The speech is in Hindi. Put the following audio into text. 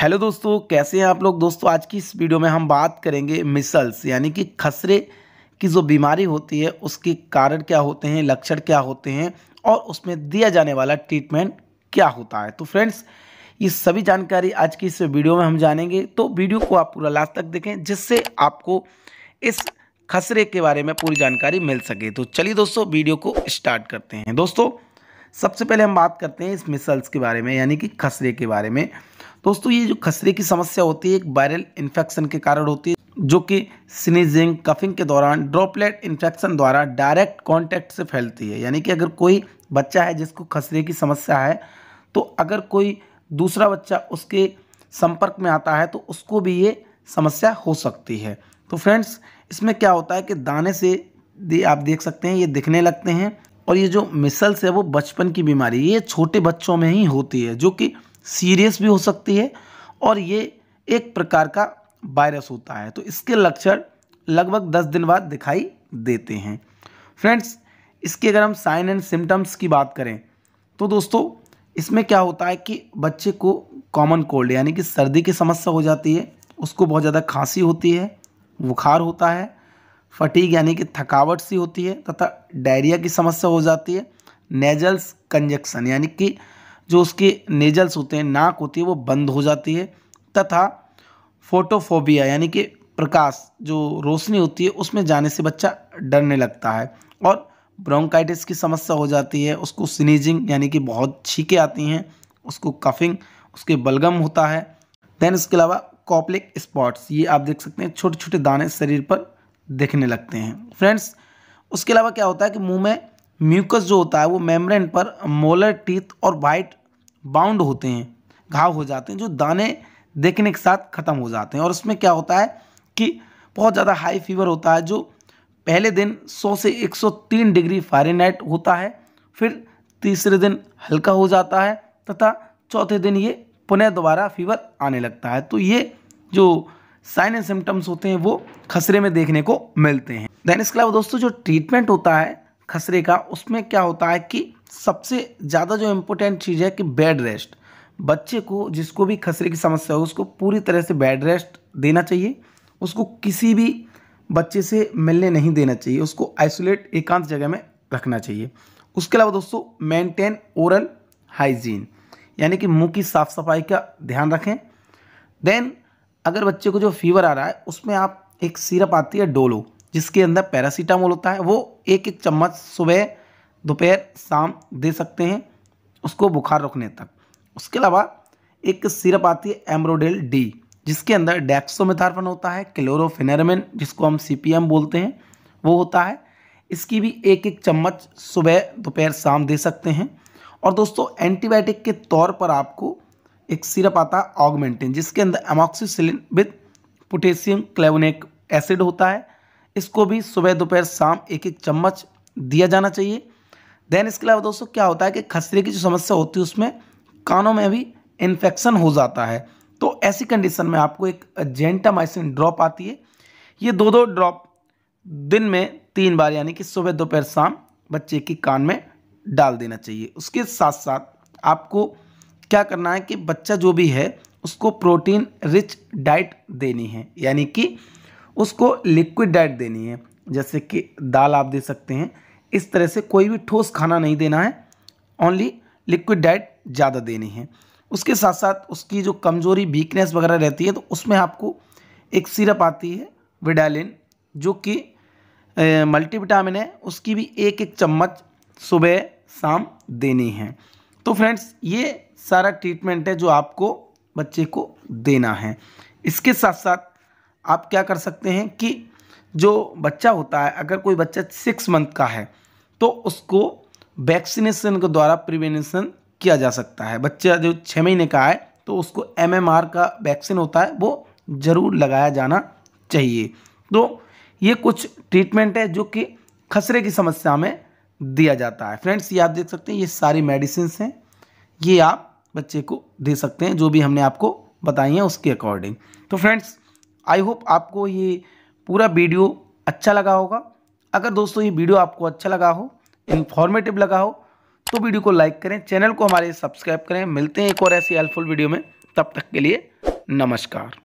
हेलो दोस्तों कैसे हैं आप लोग दोस्तों आज की इस वीडियो में हम बात करेंगे मिसल्स यानी कि खसरे की जो बीमारी होती है उसके कारण क्या होते हैं लक्षण क्या होते हैं और उसमें दिया जाने वाला ट्रीटमेंट क्या होता है तो फ्रेंड्स ये सभी जानकारी आज की इस वीडियो में हम जानेंगे तो वीडियो को आप पूरा लास्ट तक देखें जिससे आपको इस खसरे के बारे में पूरी जानकारी मिल सके तो चलिए दोस्तों वीडियो को स्टार्ट करते हैं दोस्तों सबसे पहले हम बात करते हैं इस मिसल्स के बारे में यानी कि खसरे के बारे में दोस्तों ये जो खसरे की समस्या होती है एक वायरल इन्फेक्शन के कारण होती है जो कि स्नीजिंग कफिंग के दौरान ड्रॉपलेट इन्फेक्शन द्वारा डायरेक्ट कॉन्टैक्ट से फैलती है यानी कि अगर कोई बच्चा है जिसको खसरे की समस्या है तो अगर कोई दूसरा बच्चा उसके संपर्क में आता है तो उसको भी ये समस्या हो सकती है तो फ्रेंड्स इसमें क्या होता है कि दाने से दे, आप देख सकते हैं ये दिखने लगते हैं और ये जो मिसल्स है वो बचपन की बीमारी ये छोटे बच्चों में ही होती है जो कि सीरियस भी हो सकती है और ये एक प्रकार का वायरस होता है तो इसके लक्षण लगभग दस दिन बाद दिखाई देते हैं फ्रेंड्स इसके अगर हम साइन एंड सिम्टम्स की बात करें तो दोस्तों इसमें क्या होता है कि बच्चे को कॉमन कोल्ड यानी कि सर्दी की समस्या हो जाती है उसको बहुत ज़्यादा खांसी होती है बुखार होता है फटीक यानी कि थकावट सी होती है तथा डायरिया की समस्या हो जाती है नेजल्स कंजक्शन यानी कि जो उसके नेजल्स होते हैं नाक होती है वो बंद हो जाती है तथा फोटोफोबिया यानी कि प्रकाश जो रोशनी होती है उसमें जाने से बच्चा डरने लगता है और ब्रोंकाइटिस की समस्या हो जाती है उसको स्नीजिंग यानी कि बहुत छीके आती हैं उसको कफिंग उसके बलगम होता है देन इसके अलावा कॉपलिक स्पॉट्स ये आप देख सकते हैं छोटे छोटे दाने शरीर पर दिखने लगते हैं फ्रेंड्स उसके अलावा क्या होता है कि मुंह में म्यूकस जो होता है वो मेम्ब्रेन पर मोलर टीथ और वाइट बाउंड होते हैं घाव हो जाते हैं जो दाने देखने के साथ ख़त्म हो जाते हैं और उसमें क्या होता है कि बहुत ज़्यादा हाई फीवर होता है जो पहले दिन 100 से 103 डिग्री फारेनहाइट होता है फिर तीसरे दिन हल्का हो जाता है तथा चौथे दिन ये पुनः दोबारा फीवर आने लगता है तो ये जो साइन एंड सिम्टम्स होते हैं वो खसरे में देखने को मिलते हैं दैन इसके अलावा दोस्तों जो ट्रीटमेंट होता है खसरे का उसमें क्या होता है कि सबसे ज़्यादा जो इम्पोर्टेंट चीज़ है कि बेड रेस्ट बच्चे को जिसको भी खसरे की समस्या हो उसको पूरी तरह से बेड रेस्ट देना चाहिए उसको किसी भी बच्चे से मिलने नहीं देना चाहिए उसको आइसोलेट एकांत जगह में रखना चाहिए उसके अलावा दोस्तों मेंटेन ओरल हाइजीन यानी कि मुंह की साफ़ सफाई का ध्यान रखें देन अगर बच्चे को जो फीवर आ रहा है उसमें आप एक सिरप आती है डोलो जिसके अंदर पैरासीटामोल होता है वो एक एक चम्मच सुबह दोपहर शाम दे सकते हैं उसको बुखार रोकने तक उसके अलावा एक सिरप आती है एम्ब्रोडेल डी जिसके अंदर डेक्सोमेथारफन होता है क्लोरोफिनरमिन जिसको हम सी बोलते हैं वो होता है इसकी भी एक एक चम्मच सुबह दोपहर शाम दे सकते हैं और दोस्तों एंटीबायोटिक के तौर पर आपको एक सिरप आता है ऑगमेंटिन जिसके अंदर amoxicillin with potassium clavulanic acid होता है इसको भी सुबह दोपहर शाम एक एक चम्मच दिया जाना चाहिए देन इसके अलावा दोस्तों क्या होता है कि खसरे की जो समस्या होती है उसमें कानों में भी इन्फेक्शन हो जाता है तो ऐसी कंडीशन में आपको एक जेंटामाइसिन ड्रॉप आती है ये दो दो ड्रॉप दिन में तीन बार यानी कि सुबह दोपहर शाम बच्चे के कान में डाल देना चाहिए उसके साथ साथ आपको क्या करना है कि बच्चा जो भी है उसको प्रोटीन रिच डाइट देनी है यानी कि उसको लिक्विड डाइट देनी है जैसे कि दाल आप दे सकते हैं इस तरह से कोई भी ठोस खाना नहीं देना है ओनली लिक्विड डाइट ज़्यादा देनी है उसके साथ साथ उसकी जो कमज़ोरी वीकनेस वगैरह रहती है तो उसमें आपको एक सिरप आती है विडालिन जो कि मल्टीविटामिन है उसकी भी एक एक चम्मच सुबह शाम देनी है तो फ्रेंड्स ये सारा ट्रीटमेंट है जो आपको बच्चे को देना है इसके साथ साथ आप क्या कर सकते हैं कि जो बच्चा होता है अगर कोई बच्चा सिक्स मंथ का है तो उसको वैक्सीनेशन के द्वारा प्रिवेंशन किया जा सकता है बच्चा जो छः महीने का है तो उसको एम का वैक्सीन होता है वो ज़रूर लगाया जाना चाहिए तो ये कुछ ट्रीटमेंट है जो कि खसरे की समस्या में दिया जाता है फ्रेंड्स ये आप देख सकते हैं ये सारी मेडिसिन हैं ये आप बच्चे को दे सकते हैं जो भी हमने आपको बताई हैं उसके अकॉर्डिंग तो फ्रेंड्स आई होप आपको ये पूरा वीडियो अच्छा लगा होगा अगर दोस्तों ये वीडियो आपको अच्छा लगा हो इन्फॉर्मेटिव लगा हो तो वीडियो को लाइक करें चैनल को हमारे सब्सक्राइब करें मिलते हैं एक और ऐसी हेल्पफुल वीडियो में तब तक के लिए नमस्कार